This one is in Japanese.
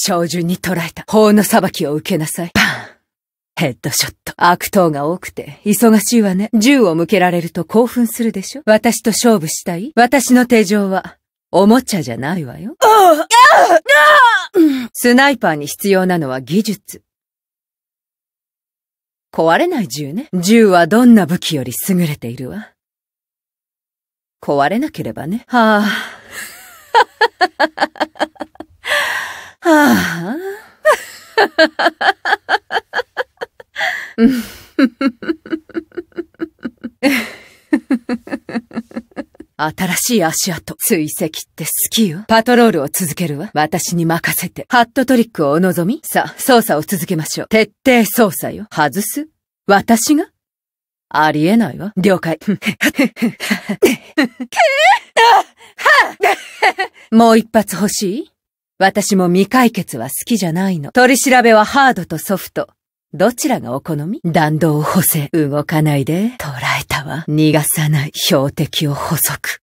照準に捉えた法の裁きを受けなさい。バンヘッドショット。悪党が多くて、忙しいわね。銃を向けられると興奮するでしょ私と勝負したい私の手錠は、おもちゃじゃないわよ。スナイパーに必要なのは技術。壊れない銃ね。銃はどんな武器より優れているわ。壊れなければね。はあ。新しい足跡。追跡って好きよ。パトロールを続けるわ。私に任せて。ハットトリックをお望みさあ、捜査を続けましょう。徹底捜査よ。外す私がありえないわ。了解。もう一発欲しい私も未解決は好きじゃないの。取り調べはハードとソフト。どちらがお好み弾道を補正。動かないで。捉えたわ。逃がさない。標的を補足。